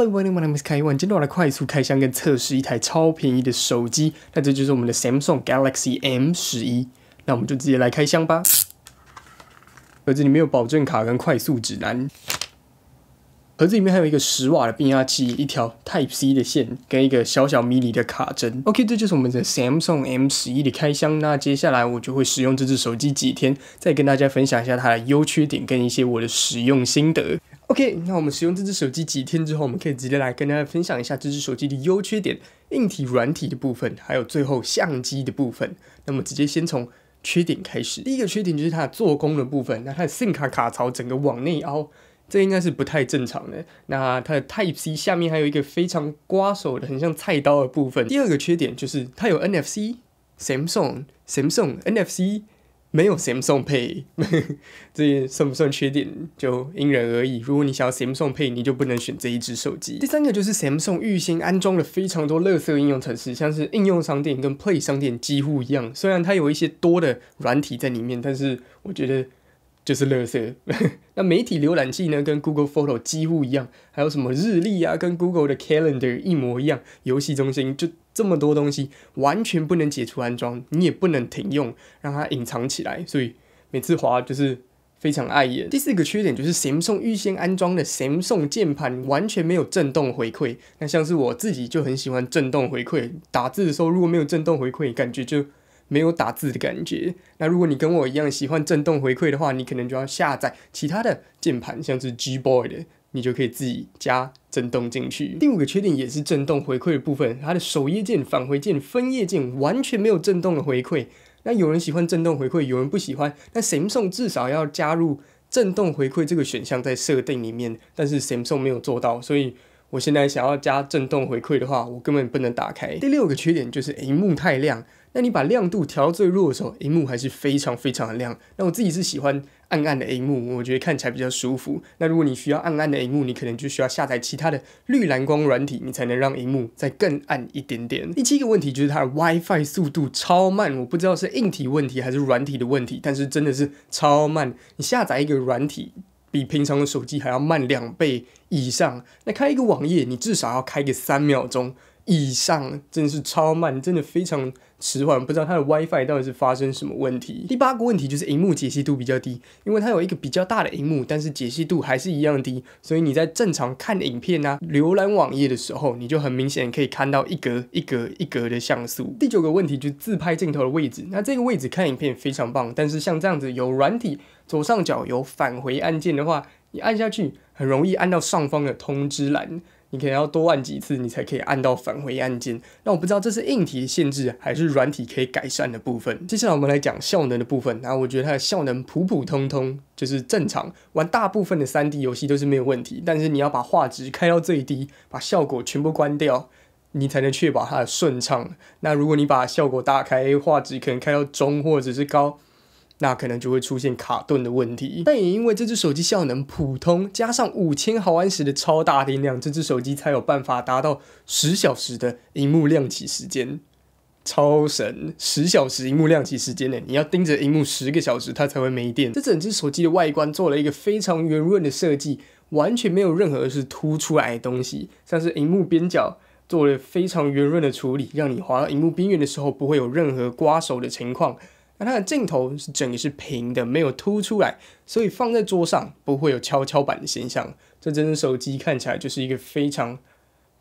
Hello everyone, my name is Kaiwan。今天我来快速开箱跟测试一台超便宜的手机。那这就是我们的 Samsung Galaxy M 十一。那我们就直接来开箱吧。盒子里面有保证卡跟快速指南。盒子里面还有一个十瓦的变压器，一条 Type C 的线跟一个小小迷你的卡针。OK，这就是我们的 Samsung M 十一的开箱。那接下来我就会使用这只手机几天，再跟大家分享一下它的优缺点跟一些我的使用心得。OK，那我们使用这只手机几天之后，我们可以直接来跟大家分享一下这只手机的优缺点，硬体、软体的部分，还有最后相机的部分。那么直接先从缺点开始。第一个缺点就是它的做工的部分，那它的 SIM 卡卡槽整个往内凹，这应该是不太正常的。那它的 Type C 下面还有一个非常刮手的，很像菜刀的部分。第二个缺点就是它有 NFC，Samsung，Samsung NFC。没有 Samsung Pay，这算不算缺点？就因人而异。如果你想要 Samsung Pay，你就不能选这一只手机。第三个就是 Samsung 预先安装了非常多垃圾应用程式，像是应用商店跟 Play 商店几乎一样。虽然它有一些多的软体在里面，但是我觉得就是垃圾。那媒体浏览器呢？跟 Google Photo 几乎一样。还有什么日历啊？跟 Google 的 Calendar 一模一样。游戏中心就。这么多东西完全不能解除安装，你也不能停用，让它隐藏起来，所以每次滑就是非常碍眼。第四个缺点就是 Samsung 预先安装的 Samsung 键盘完全没有震动回馈，那像是我自己就很喜欢震动回馈，打字的时候如果没有震动回馈，感觉就没有打字的感觉。那如果你跟我一样喜欢震动回馈的话，你可能就要下载其他的键盘，像是 Gboard 的。你就可以自己加震动进去。第五个缺点也是震动回馈的部分，它的首页键、返回键、分页键完全没有震动的回馈。那有人喜欢震动回馈，有人不喜欢。那 Samsung 至少要加入震动回馈这个选项在设定里面，但是 Samsung 没有做到，所以我现在想要加震动回馈的话，我根本不能打开。第六个缺点就是屏幕太亮。那你把亮度调到最弱的时候，荧幕还是非常非常的亮。那我自己是喜欢暗暗的荧幕，我觉得看起来比较舒服。那如果你需要暗暗的荧幕，你可能就需要下载其他的绿蓝光软体，你才能让荧幕再更暗一点点。第七个问题就是它的 WiFi 速度超慢，我不知道是硬体问题还是软体的问题，但是真的是超慢。你下载一个软体，比平常的手机还要慢两倍以上。那开一个网页，你至少要开个三秒钟。以上真是超慢，真的非常迟缓，不知道它的 WiFi 到底是发生什么问题。第八个问题就是荧幕解析度比较低，因为它有一个比较大的荧幕，但是解析度还是一样低，所以你在正常看影片啊、浏览网页的时候，你就很明显可以看到一格一格一格的像素。第九个问题就是自拍镜头的位置，那这个位置看影片非常棒，但是像这样子有软体左上角有返回按键的话，你按下去很容易按到上方的通知栏。你可能要多按几次，你才可以按到返回按键。那我不知道这是硬体限制还是软体可以改善的部分。接下来我们来讲效能的部分。那我觉得它的效能普普通通，就是正常玩大部分的三 D 游戏都是没有问题。但是你要把画质开到最低，把效果全部关掉，你才能确保它的顺畅。那如果你把效果打开，画质可能开到中或者是高。那可能就会出现卡顿的问题，但也因为这只手机效能普通，加上五千毫安时的超大电量，这只手机才有办法达到十小时的荧幕亮起时间，超神！十小时荧幕亮起时间呢？你要盯着荧幕十个小时，它才会没电。这整只手机的外观做了一个非常圆润的设计，完全没有任何是凸出来的东西，像是荧幕边角做了非常圆润的处理，让你滑到荧幕边缘的时候不会有任何刮手的情况。那它的镜头是整个是平的，没有凸出来，所以放在桌上不会有跷跷板的现象。这真的手机看起来就是一个非常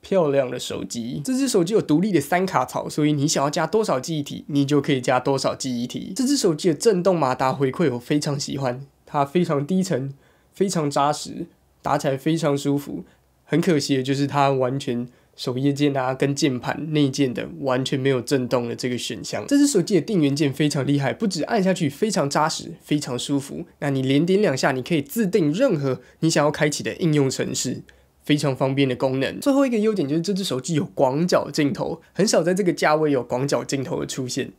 漂亮的手机。这只手机有独立的三卡槽，所以你想要加多少记忆体，你就可以加多少记忆体。这只手机的震动马达回馈我非常喜欢，它非常低沉，非常扎实，打起来非常舒服。很可惜的就是它完全。手页键啊，跟键盘内键的完全没有震动的这个选项。这只手机的电源键非常厉害，不止按下去非常扎实，非常舒服。那你连点两下，你可以自定任何你想要开启的应用程式，非常方便的功能。最后一个优点就是这只手机有广角镜头，很少在这个价位有广角镜头的出现。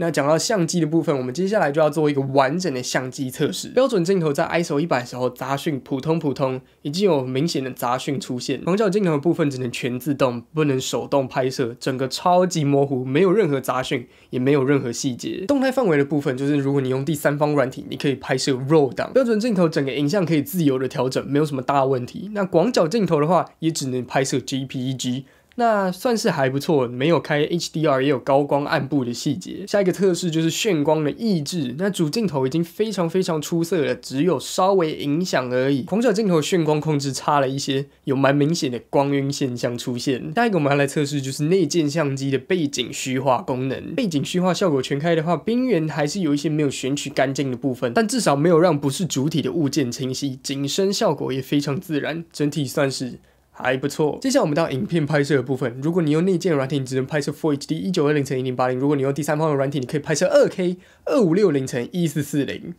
那讲到相机的部分，我们接下来就要做一个完整的相机测试。标准镜头在 ISO 100时候杂讯普通普通，已经有明显的杂讯出现。广角镜头的部分只能全自动，不能手动拍摄，整个超级模糊，没有任何杂讯，也没有任何细节。动态范围的部分就是，如果你用第三方软体，你可以拍摄 RAW 档。标准镜头整个影像可以自由的调整，没有什么大问题。那广角镜头的话，也只能拍摄 JPEG。那算是还不错，没有开 HDR，也有高光暗部的细节。下一个测试就是炫光的抑制，那主镜头已经非常非常出色了，只有稍微影响而已。广角镜头炫光控制差了一些，有蛮明显的光晕现象出现。下一个我们来测试就是内建相机的背景虚化功能，背景虚化效果全开的话，边缘还是有一些没有选取干净的部分，但至少没有让不是主体的物件清晰，景深效果也非常自然，整体算是。还不错。接下来我们到影片拍摄的部分。如果你用内建软体，只能拍摄4 d 一九二零乘一零八零；如果你用第三方的软体，你可以拍摄 2K 二五六零乘一四四零。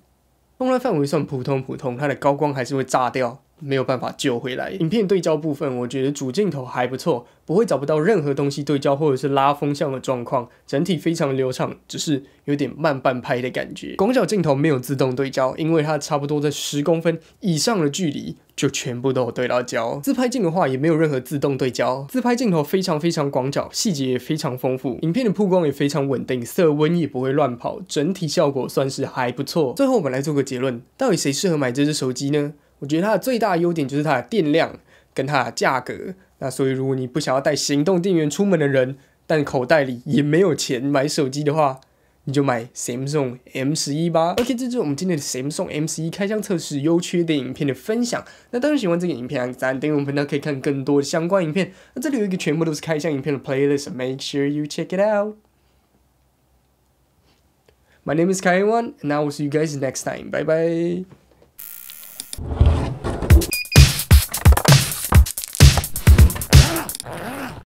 动态范围算普通普通，它的高光还是会炸掉，没有办法救回来。影片对焦部分，我觉得主镜头还不错，不会找不到任何东西对焦或者是拉风向的状况，整体非常流畅，只是有点慢半拍的感觉。广角镜头没有自动对焦，因为它差不多在十公分以上的距离。就全部都有对焦，自拍镜的话也没有任何自动对焦，自拍镜头非常非常广角，细节也非常丰富，影片的曝光也非常稳定，色温也不会乱跑，整体效果算是还不错。最后我们来做个结论，到底谁适合买这只手机呢？我觉得它的最大优点就是它的电量跟它的价格，那所以如果你不想要带行动电源出门的人，但口袋里也没有钱买手机的话。你就买 Samsung M 十一吧。OK，这就是我们今天的 Samsung M 十一开箱测试优缺点影片的分享。那当然喜欢这个影片，按赞，订阅我们频道，可以看更多相关影片。那这里有一个全部都是开箱影片的 playlist，make sure you check it out。My name is Kaiwan，and I will see you guys next time. Bye bye.